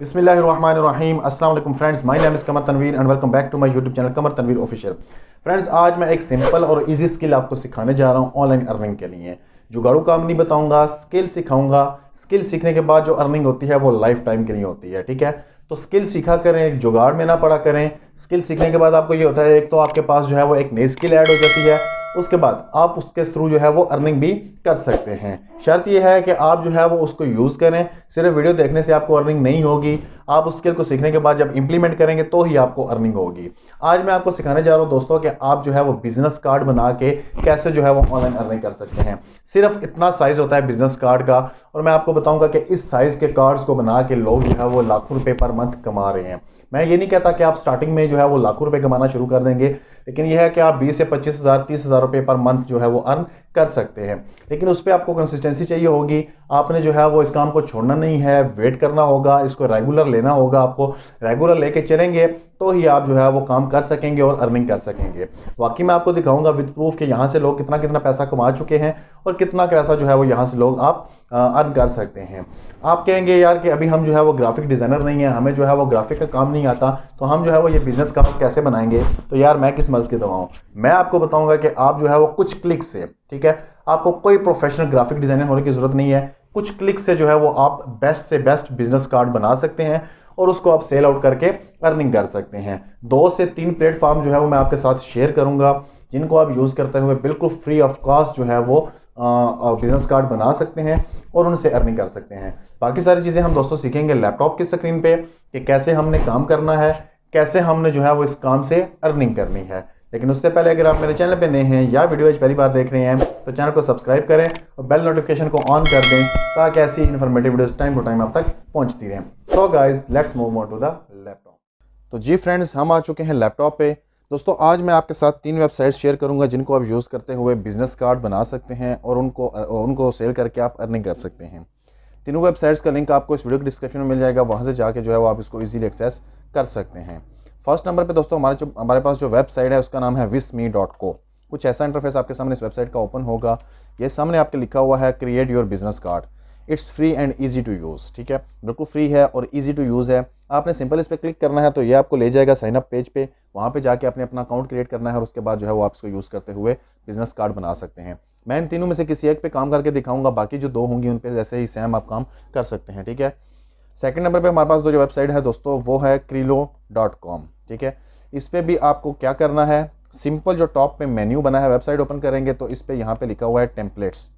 बिसमीम असल friends my name is Qamar Tanveer and welcome back to my YouTube channel Qamar Tanveer official friends आज मैं एक सिंपल और इजी स्किल आपको सिखाने जा रहा हूँ ऑनलाइन अर्निंग के लिए जुगाड़ू काम नहीं बताऊंगा स्किल सिखाऊंगा स्किल सीखने के बाद जो अर्निंग होती है वो लाइफ टाइम के लिए होती है ठीक है तो स्किल सीखा करें जुगाड़ में ना पड़ा करें स्किल सीखने के बाद आपको ये होता है एक तो आपके पास जो है वो एक नई स्किल ऐड हो जाती है उसके बाद आप उसके थ्रू जो है वो अर्निंग भी कर सकते हैं शर्त यह है कि आप जो है वो उसको यूज़ करें सिर्फ वीडियो देखने से आपको अर्निंग नहीं होगी आप उस स्किल को सीखने के बाद जब इंप्लीमेंट करेंगे तो ही आपको अर्निंग होगी आज मैं आपको सिखाने जा रहा हूँ दोस्तों कि आप जो है वो बिजनेस कार्ड बना के कैसे जो है वो ऑनलाइन अर्निंग कर सकते हैं सिर्फ इतना साइज होता है बिजनेस कार्ड का और मैं आपको बताऊंगा कि इस साइज के कार्ड्स को बना के लोग जो है वो लाखों रुपए पर मंथ कमा रहे हैं मैं ये नहीं कहता कि आप स्टार्टिंग में जो है वो लाखों रुपए कमाना शुरू कर देंगे लेकिन यह है कि आप बीस से पच्चीस हजार तीस हजार हज़ार रुपये पर मंथ जो है वो अर्न कर सकते हैं लेकिन उस पर आपको कंसिस्टेंसी चाहिए होगी आपने जो है वो इस काम को छोड़ना नहीं है वेट करना होगा इसको रेगुलर लेना होगा आपको रेगुलर लेके चलेंगे तो ही आप जो है वो काम कर सकेंगे और अर्निंग कर सकेंगे वाकई मैं आपको दिखाऊंगा विद प्रूफ कि यहाँ से लोग कितना कितना पैसा कमा चुके हैं और कितना पैसा जो है वो यहाँ से लोग आप अर्न कर सकते हैं आप कहेंगे यार कि अभी हम जो है वो ग्राफिक डिज़ाइनर नहीं है हमें जो है वो ग्राफिक का काम नहीं आता तो हम जो है वो ये बिज़नेस काम कैसे बनाएंगे तो यार मैं किस मर्ज़ के दवाऊँ मैं आपको बताऊँगा कि आप जो है वो कुछ क्लिक से ठीक है आपको कोई प्रोफेशनल ग्राफिक डिज़ाइनर होने की ज़रूरत नहीं है कुछ क्लिक से जो है वो आप बेस्ट से बेस्ट बिजनेस कार्ड बना सकते हैं और उसको आप सेल आउट करके अर्निंग कर सकते हैं दो से तीन प्लेटफॉर्म जो है वो मैं आपके साथ शेयर करूंगा जिनको आप यूज़ करते हुए बिल्कुल फ्री ऑफ कॉस्ट जो है वो बिजनेस कार्ड बना सकते हैं और उनसे अर्निंग कर सकते हैं बाकी सारी चीज़ें हम दोस्तों सीखेंगे लैपटॉप की स्क्रीन पे कि कैसे हमने काम करना है कैसे हमने जो है वो इस काम से अर्निंग करनी है लेकिन उससे पहले अगर आप मेरे चैनल पे नए हैं या वीडियो पहली बार देख रहे हैं तो चैनल को सब्सक्राइब करें और बेल नोटिफिकेशन को ऑन कर दें ताकि ऐसी इन्फॉर्मेटिव टाइम टू टाइम आप तक पहुंचती रहें so guys let's move on to the laptop तो जी फ्रेंड्स हम आ चुके हैं लैपटॉप पे दोस्तों आज मैं आपके साथ तीन वेबसाइट शेयर करूंगा जिनको आप यूज़ करते हुए बिजनेस कार्ड बना सकते हैं और उनको उनको सेल करके आप अर्निंग कर सकते हैं तीनों वेबसाइट्स का लिंक आपको इस वीडियो के डिस्क्रिप्शन में मिल जाएगा वहाँ से जाके जो है वो आप इसको ईजिली एक्सेस कर सकते हैं फर्स्ट नंबर पे दोस्तों हमारे जो हमारे पास जो वेबसाइट है उसका नाम है विस कुछ ऐसा इंटरफेस आपके सामने इस वेबसाइट का ओपन होगा ये सामने आपके लिखा हुआ है create your business card it's free and easy to use ठीक है बिल्कुल फ्री है और ईजी टू यूज़ है आपने सिंपल इस पर क्लिक करना है तो ये आपको ले जाएगा साइनअप पेज पे वहाँ पे जाके आपने अपना अकाउंट क्रिएट करना है और उसके बाद जो है वो आप इसको यूज़ करते हुए बिजनेस कार्ड बना सकते हैं मैं इन तीनों में से किसी एक पे काम करके दिखाऊंगा बाकी जो दो होंगी उन पर जैसे ही सेम आप काम कर सकते हैं ठीक है सेकेंड नंबर पर हमारे पास जो वेबसाइट है दोस्तों वो है क्रीलो डॉट कॉम ठीक है इस पर भी आपको क्या करना है सिंपल जो टॉप पे मेन्यू बना है वेबसाइट ओपन करेंगे तो इस पर यहाँ पे लिखा हुआ है टेम्पलेट्स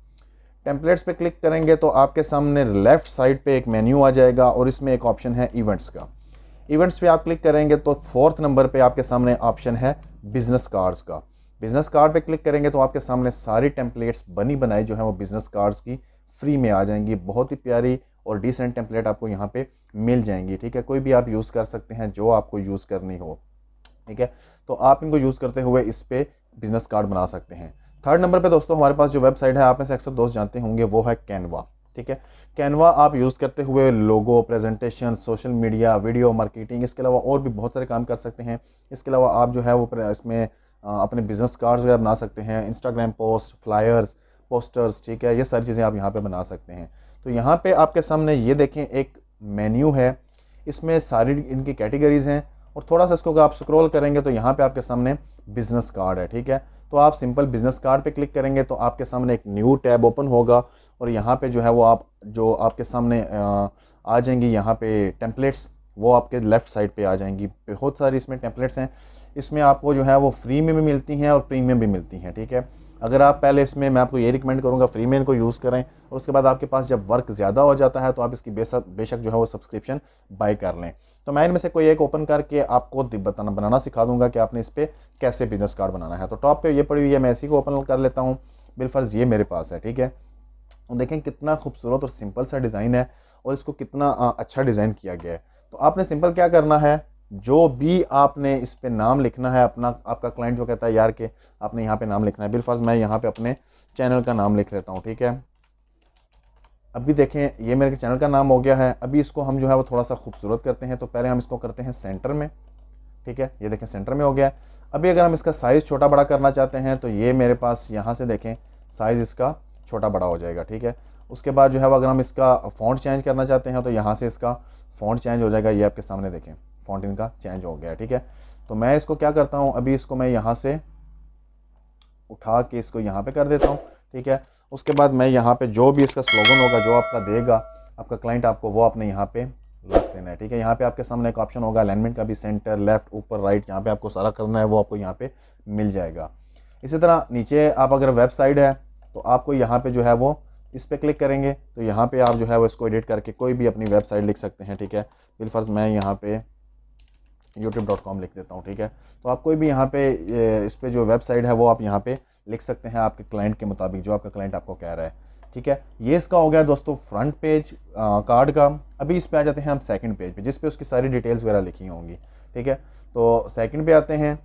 टेम्पलेट्स पे क्लिक करेंगे तो आपके सामने लेफ्ट साइड पे एक मेन्यू आ जाएगा और इसमें एक ऑप्शन है इवेंट्स का इवेंट्स पे आप क्लिक करेंगे तो फोर्थ नंबर पे आपके सामने ऑप्शन है बिजनेस कार्ड्स का बिजनेस कार्ड पे क्लिक करेंगे तो आपके सामने सारी टेम्पलेट्स बनी बनाई जो है वो बिजनेस कार्ड्स की फ्री में आ जाएंगी बहुत ही प्यारी और डिसेंट टेम्पलेट आपको यहाँ पे मिल जाएंगी ठीक है कोई भी आप यूज़ कर सकते हैं जो आपको यूज़ करनी हो ठीक है तो आप इनको यूज़ करते हुए इस पे बिजनेस कार्ड बना सकते हैं थर्ड नंबर पे दोस्तों हमारे पास जो वेबसाइट है आप में से अक्सर दोस्त जानते होंगे वो है कैनवा ठीक है कैनवा आप यूज़ करते हुए logo presentation social media video marketing इसके अलावा और भी बहुत सारे काम कर सकते हैं इसके अलावा आप जो है वो इसमें अपने बिजनेस कार्ड्स वगैरह बना सकते हैं इंस्टाग्राम पोस्ट फ्लायर्स पोस्टर्स ठीक है ये सारी चीज़ें आप यहाँ पे बना सकते हैं तो यहाँ पे आपके सामने ये देखें एक मेन्यू है इसमें सारी इनकी कैटेगरीज हैं और थोड़ा सा इसको अगर आप स्क्रॉल करेंगे तो यहाँ पे आपके सामने बिजनेस कार्ड है ठीक है तो आप सिंपल बिजनेस कार्ड पे क्लिक करेंगे तो आपके सामने एक न्यू टैब ओपन होगा और यहाँ पे जो है वो आप जो आपके सामने आ जाएंगी यहाँ पे टेम्पलेट्स वो आपके लेफ़्ट साइड पे आ जाएंगी बहुत सारी इसमें टेम्पलेट्स हैं इसमें आपको जो है वो फ्री में भी मिलती हैं और प्रीमियम भी मिलती हैं ठीक है अगर आप पहले इसमें मैं आपको ये रिकमेंड करूँगा फ्री में इनको यूज़ करें और उसके बाद आपके पास जब वर्क ज़्यादा हो जाता है तो आप इसकी बेशक बेशक जो है वो सब्सक्रिप्शन बाय कर लें तो मैं इनमें से कोई एक ओपन करके आपको बताना बनाना सिखा दूंगा कि आपने इस पर कैसे बिजनेस कार्ड बनाना है तो टॉप पर ये पड़ी हुई है मैं इसी को ओपन कर लेता हूँ बिलफर्ज ये मेरे पास है ठीक है और तो देखें कितना खूबसूरत और सिंपल सा डिज़ाइन है और इसको कितना अच्छा डिज़ाइन किया गया है तो आपने सिंपल क्या करना है जो भी आपने इस पर नाम लिखना है अपना आपका क्लाइंट जो कहता है यार के आपने यहाँ पे नाम लिखना है बिलफाज मैं यहाँ पे अपने चैनल का नाम लिख लेता हूँ ठीक है अभी देखें ये मेरे चैनल का नाम हो गया है अभी इसको हम जो है वो थोड़ा सा खूबसूरत करते हैं तो पहले हम इसको करते हैं सेंटर में ठीक है ये देखें सेंटर में हो गया है अभी अगर हम इसका साइज़ छोटा बड़ा करना चाहते हैं तो ये मेरे पास यहाँ से देखें साइज़ इसका छोटा बड़ा हो जाएगा ठीक है उसके बाद जो है वो अगर हम इसका फ़ॉन्ट चेंज करना चाहते हैं तो यहाँ से इसका फ़ॉन्ट चेंज हो जाएगा ये आपके सामने देखें फॉन्ट इनका चेंज हो गया ठीक है तो मैं इसको क्या करता हूँ अभी इसको मैं यहाँ से उठा के इसको यहाँ पे कर देता हूँ ठीक है उसके बाद मैं यहाँ पे जो भी इसका स्लोगन होगा जो आपका देगा आपका क्लाइंट आपको वो आपने यहाँ पे रख देना है ठीक है यहाँ पे आपके सामने एक ऑप्शन होगा अलाइनमेंट का भी सेंटर लेफ्ट ऊपर राइट यहाँ पे आपको सारा करना है वो आपको यहाँ पे मिल जाएगा इसी तरह नीचे आप अगर वेबसाइट है तो आपको यहाँ पे जो है वो इस पर क्लिक करेंगे तो यहाँ पे आप जो है वो इसको एडिट करके कोई भी अपनी वेबसाइट लिख सकते हैं ठीक है बिलफर्ज मैं यहाँ पे यूट्यूब डॉट कॉम लिख देता हूँ ठीक है तो आप कोई भी यहाँ पे इस पर जो वेबसाइट है वो आप यहाँ पे लिख सकते हैं आपके क्लाइंट के मुताबिक जो आपका क्लाइंट आपको कह रहा है ठीक है ये इसका हो गया दोस्तों फ्रंट पेज कार्ड का अभी इस पर आ जाते हैं हम सेकेंड पेज पे जिस पे उसकी सारी डिटेल्स वगैरह लिखी होंगी ठीक है तो सेकेंड पे आते हैं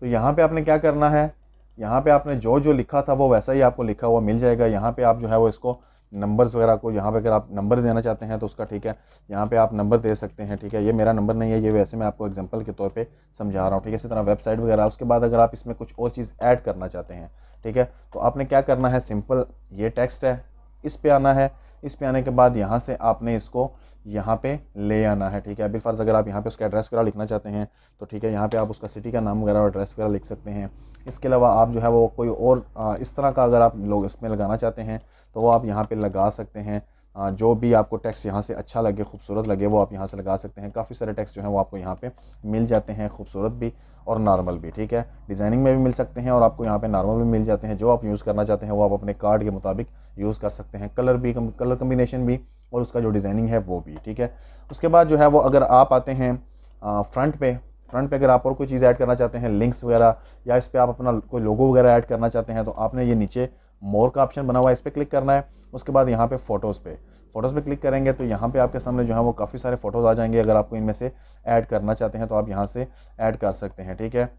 तो यहाँ पर आपने क्या करना है यहाँ पे आपने जो जो लिखा था वो वैसा ही आपको लिखा हुआ मिल जाएगा यहाँ पे आप जो है वो इसको नंबर्स वगैरह को यहाँ पे अगर आप नंबर देना चाहते हैं तो उसका ठीक है यहाँ पे आप नंबर दे सकते हैं ठीक है ये मेरा नंबर नहीं है ये वैसे मैं आपको एग्जांपल के तौर पे समझा रहा हूँ ठीक है इसी तरह वेबसाइट वगैरह उसके बाद अगर आप इसमें कुछ और चीज़ ऐड करना चाहते हैं ठीक है तो आपने क्या करना है सिंपल ये टेक्स्ट है इस पर आना है इस पे आने के बाद यहाँ से आपने इसको यहाँ पे ले आना है ठीक है अभी फर्ज अगर आप यहाँ पे उसका एड्रेस वगैरह लिखना चाहते हैं तो ठीक है यहाँ पे आप उसका सिटी का नाम वगैरह और एड्रेस वगैरह लिख सकते हैं इसके अलावा आप जो है वो कोई और इस तरह का अगर आप लोग इसमें लगाना चाहते हैं तो वो आप यहाँ पर लगा सकते हैं जो भी आपको टैक्स यहाँ से अच्छा लगे खूबसूरत लगे वो आप यहाँ से लगा सकते हैं काफ़ी सारे टैक्स जो हैं वो आपको यहाँ पे मिल जाते हैं खूबसूरत भी और नॉर्मल भी ठीक है डिज़ाइनिंग में भी मिल सकते हैं और आपको यहाँ पे नॉर्मल भी मिल जाते हैं जो आप यूज़ करना चाहते हैं वो आप अपने कार्ड के मुताबिक यूज़ कर सकते हैं कलर भी कलर कम्बिनेशन भी और उसका जो डिज़ाइनिंग है वो भी ठीक है उसके बाद जो है वो अगर आप आते हैं फ्रंट पे फ्रंट पे अगर आप और कोई चीज़ ऐड करना चाहते हैं लिंक्स वगैरह या इस पर आप अपना कोई लोगो वगैरह ऐड करना चाहते हैं तो आपने ये नीचे मोर का ऑप्शन बना हुआ है इस पर क्लिक करना है उसके बाद यहाँ पे फ़ोटोज़ पे फोटोज़ पे क्लिक करेंगे तो यहाँ पे आपके सामने जो है वो काफ़ी सारे फोटोज़ आ जाएंगे अगर आपको इनमें से ऐड करना चाहते हैं तो आप यहाँ से ऐड कर सकते हैं ठीक है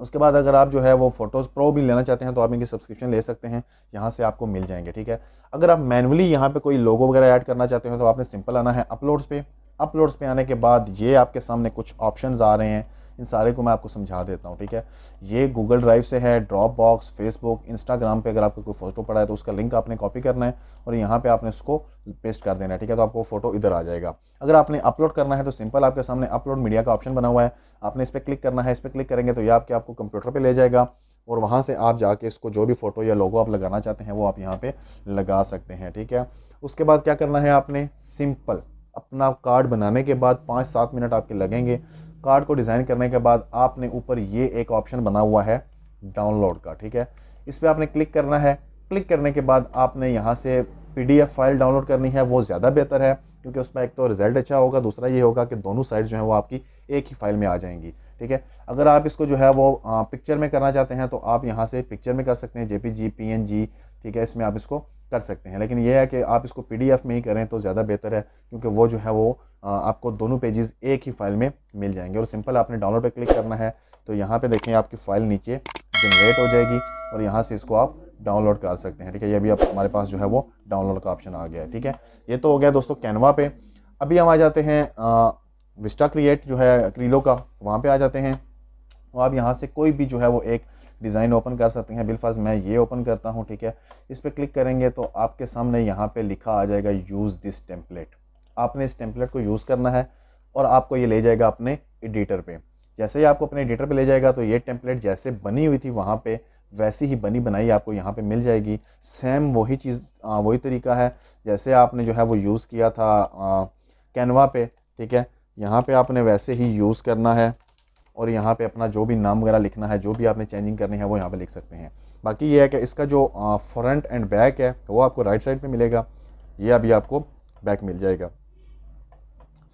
उसके बाद अगर आप जो है वो फोटोज़ प्रो भी लेना चाहते हैं तो आप इनकी सब्सक्रिप्शन ले सकते हैं यहाँ से आपको मिल जाएंगे ठीक है अगर आप मैनुअली यहाँ पे कोई लोगो वगैरह ऐड करना चाहते हैं तो आपने सिंपल आना है अपलोड्स पे अपलोड्स पे आने के बाद ये आपके सामने कुछ ऑप्शंस आ रहे हैं इन सारे को मैं आपको समझा देता हूँ ठीक है ये गूगल ड्राइव से है ड्रॉप बॉक्स फेसबुक इंस्टाग्राम पे अगर आपको कोई फोटो पड़ा है तो उसका लिंक आपने कॉपी करना है और यहाँ पे आपने उसको पेस्ट कर देना है ठीक है तो आपको फोटो इधर आ जाएगा अगर आपने अपलोड करना है तो सिंपल आपके सामने अपलोड मीडिया का ऑप्शन बना हुआ है आपने इस पर क्लिक करना है इस पर क्लिक करेंगे तो ये आपके आपको कंप्यूटर पर ले जाएगा और वहाँ से आप जाके इसको जो भी फ़ोटो या लोगो आप लगाना चाहते हैं वो आप यहाँ पे लगा सकते हैं ठीक है उसके बाद क्या करना है आपने सिंपल अपना कार्ड बनाने के बाद पाँच सात मिनट आपके लगेंगे कार्ड को डिज़ाइन करने के बाद आपने ऊपर ये एक ऑप्शन बना हुआ है डाउनलोड का ठीक है इस पर आपने क्लिक करना है क्लिक करने के बाद आपने यहाँ से पी फाइल डाउनलोड करनी है वो ज़्यादा बेहतर है क्योंकि उसमें एक तो रिजल्ट अच्छा होगा दूसरा ये होगा कि दोनों साइड जो है वो आपकी एक ही फाइल में आ जाएंगी ठीक है अगर आप इसको जो है वो पिक्चर में करना चाहते हैं तो आप यहाँ से पिक्चर में कर सकते हैं J P G P N G ठीक है इसमें आप इसको कर सकते हैं लेकिन यह है कि आप इसको पी में ही करें तो ज़्यादा बेहतर है क्योंकि वो जो है वो आपको दोनों पेजेस एक ही फाइल में मिल जाएंगे और सिंपल आपने डाउनलोड पर क्लिक करना है तो यहाँ पर देखें आपकी फ़ाइल नीचे जनरेट हो जाएगी और यहाँ से इसको आप डाउनलोड कर सकते हैं ठीक है ये भी अब हमारे पास जो है वो डाउनलोड का ऑप्शन आ गया है ठीक है ये तो हो गया दोस्तों कैनवा पे अभी हम आ जाते हैं विस्टा क्रिएट जो है क्रीलो का वहाँ पे आ जाते हैं और तो आप यहाँ से कोई भी जो है वो एक डिज़ाइन ओपन कर सकते हैं बिलफर्ज मैं ये ओपन करता हूँ ठीक है इस पर क्लिक करेंगे तो आपके सामने यहाँ पर लिखा आ जाएगा यूज़ दिस टेम्पलेट आपने इस टेम्पलेट को यूज़ करना है और आपको ये ले जाएगा अपने एडिटर पर जैसे ही आपको अपने एडिटर पर ले जाएगा तो ये टेम्पलेट जैसे बनी हुई थी वहाँ पर वैसी ही बनी बनाई आपको यहाँ पे मिल जाएगी सेम वही चीज़ वही तरीका है जैसे आपने जो है वो यूज़ किया था कैनवा पे ठीक है यहाँ पे आपने वैसे ही यूज़ करना है और यहाँ पे अपना जो भी नाम वगैरह लिखना है जो भी आपने चेंजिंग करनी है वो यहाँ पे लिख सकते हैं बाकी ये है कि इसका जो फ्रंट एंड बैक है वो आपको राइट साइड पे मिलेगा ये अभी आपको बैक मिल जाएगा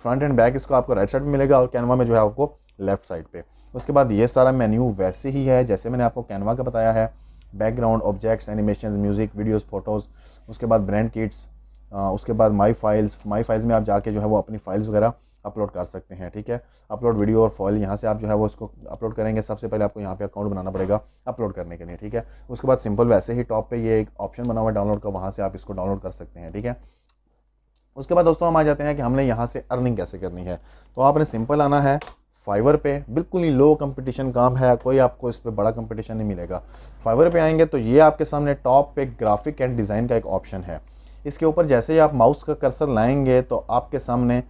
फ्रंट एंड बैक इसको आपको राइट साइड पे मिलेगा और कैनवा में जो है आपको लेफ्ट साइड पे उसके बाद ये सारा मेन्यू वैसे ही है जैसे मैंने आपको कैनवा का बताया है background objects animation music videos photos उसके बाद ब्रांड किट्स उसके बाद माई फाइल्स माई फाइल्स में आप जाके जो है वो अपनी फाइल्स वगैरह अपलोड कर सकते हैं ठीक है अपलोड वीडियो और फॉइल यहाँ से आप जो है वो इसको अपलोड करेंगे सबसे पहले आपको यहाँ पे अकाउंट बनाना पड़ेगा अपलोड करने के लिए ठीक है उसके बाद सिंपल वैसे ही टॉप पे ये एक ऑप्शन बना हुआ है डाउनलोड का वहाँ से आप इसको डाउनलोड कर सकते हैं ठीक है उसके बाद दोस्तों हम आ जाते हैं कि हमने यहाँ से अर्निंग कैसे करनी है तो आपने सिंपल आना है फाइवर पे बिल्कुल ही लो कंपटीशन काम है कोई आपको इस पर बड़ा कंपटीशन नहीं मिलेगा फाइवर पे आएंगे तो ये आपके सामने टॉप पे ग्राफिक एंड डिज़ाइन का एक ऑप्शन है इसके ऊपर जैसे ही आप माउस का कर्सर लाएंगे तो आपके सामने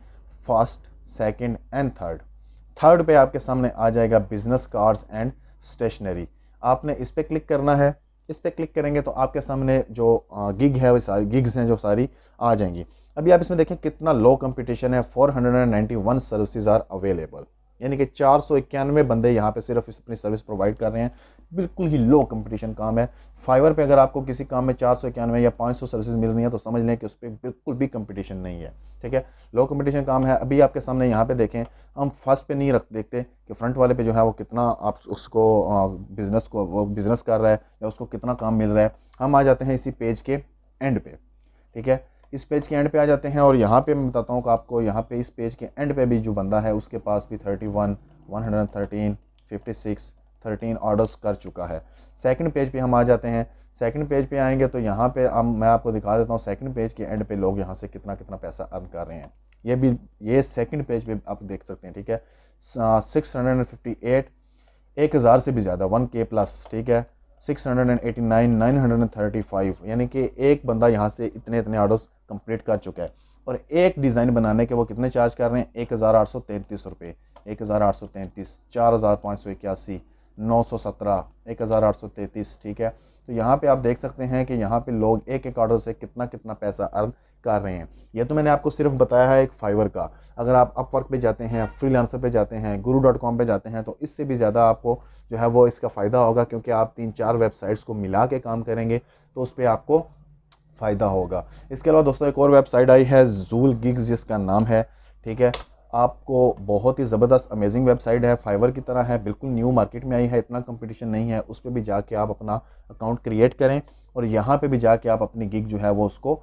first second and third third पे आपके सामने आ जाएगा बिजनेस कार्ड्स एंड स्टेशनरी आपने इस पर क्लिक करना है इस पर क्लिक करेंगे तो आपके सामने जो गिग है वो सारी गिग्स हैं जो सारी आ जाएंगी अभी आप इसमें देखें कितना लो कंपटीशन है 491 सर्विसेज आर अवेलेबल यानी कि चार बंदे यहाँ पे सिर्फ अपनी सर्विस प्रोवाइड कर रहे हैं बिल्कुल ही लो कंपटीशन काम है फाइवर पे अगर आपको किसी काम में चार सौ इक्यानवे या पाँच सौ सर्विस मिल रही है तो समझ लें कि उस पर बिल्कुल भी कंपटीशन नहीं है ठीक है लो कंपटीशन काम है अभी आपके सामने यहाँ पे देखें हम फर्स्ट पे नहीं रख देखते कि फ्रंट वाले पे जो है वो कितना आप उसको बिज़नेस को वो बिज़नेस कर रहा है या उसको कितना काम मिल रहा है हम आ जाते हैं इसी पेज के एंड पे ठीक है इस पेज के एंड पे आ जाते हैं और यहाँ पे मैं बताता हूँ कि आपको यहाँ पे इस पेज के एंड पे भी जो बंदा है उसके पास भी thirty one one hundred thirteen fifty six thirteen orders कर चुका है सेकंड पेज पे हम आ जाते हैं सेकंड पेज पे आएंगे तो यहाँ पे हम मैं आपको दिखा देता हूँ सेकंड पेज के एंड पे लोग यहाँ से कितना कितना पैसा अर्न कर रहे हैं ये भी ये सेकंड पेज पे आप देख सकते हैं ठीक है six hundred and fifty eight एक हज़ार से भी ज़्यादा वन के प्लस ठीक है six hundred and eighty nine nine hundred and thirty five यानी कि एक बंदा यहाँ से इतने इतने ऑर्डर्स कंप्लीट कर चुका है और एक डिज़ाइन बनाने के वो कितने चार्ज कर रहे हैं एक हज़ार आठ सौ तैंतीस रुपये एक हज़ार आठ सौ तैंतीस चार हज़ार पाँच सौ इक्यासी 917 1833 ठीक है तो यहाँ पे आप देख सकते हैं कि यहाँ पे लोग एक एक ऑर्डर से कितना कितना पैसा अर्न कर रहे हैं यह तो मैंने आपको सिर्फ बताया है एक फाइवर का अगर आप अपवर्क पे जाते हैं फ्रीलांसर पे जाते हैं गुरु डॉट कॉम पर जाते हैं तो इससे भी ज़्यादा आपको जो है वो इसका फ़ायदा होगा क्योंकि आप तीन चार वेबसाइट्स को मिला के काम करेंगे तो उस पर आपको फ़ायदा होगा इसके अलावा दोस्तों एक और वेबसाइट आई है जूल गिग्स जिसका नाम है ठीक है आपको बहुत ही ज़बरदस्त अमेजिंग वेबसाइट है फाइवर की तरह है बिल्कुल न्यू मार्केट में आई है इतना कंपटीशन नहीं है उस पर भी जाके आप अपना अकाउंट क्रिएट करें और यहाँ पे भी जाके आप अपनी गिग जो है वो उसको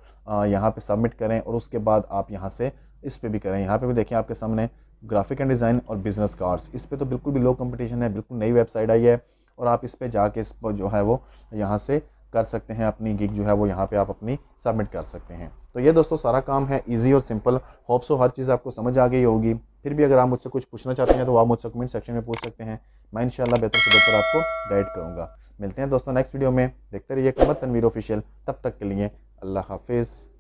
यहाँ पे सबमिट करें और उसके बाद आप यहाँ से इस पर भी करें यहाँ पे भी देखें आपके सामने ग्राफिक एंड डिज़ाइन और बिज़नेस कार्ड्स इस पर तो बिल्कुल भी लो कम्पटिशन है बिल्कुल नई वेबसाइट आई है और आप इस पर जाके इस पर जो है वो यहाँ से कर सकते हैं अपनी गिग जो है वो यहाँ पर आप अपनी सबमिट कर सकते हैं तो ये दोस्तों सारा काम है इजी और सिंपल होप्सो हर चीज़ आपको समझ आ गई होगी फिर भी अगर आप मुझसे कुछ पूछना चाहते हैं तो आप मुझसे कमेंट सेक्शन में पूछ सकते हैं मैं इनशाला बेहतर से बेहतर आपको गाइड करूँगा मिलते हैं दोस्तों नेक्स्ट वीडियो में देखते रहिए कमर तनवीर ऑफिशियल तब तक के लिए अल्लाह हाफिज़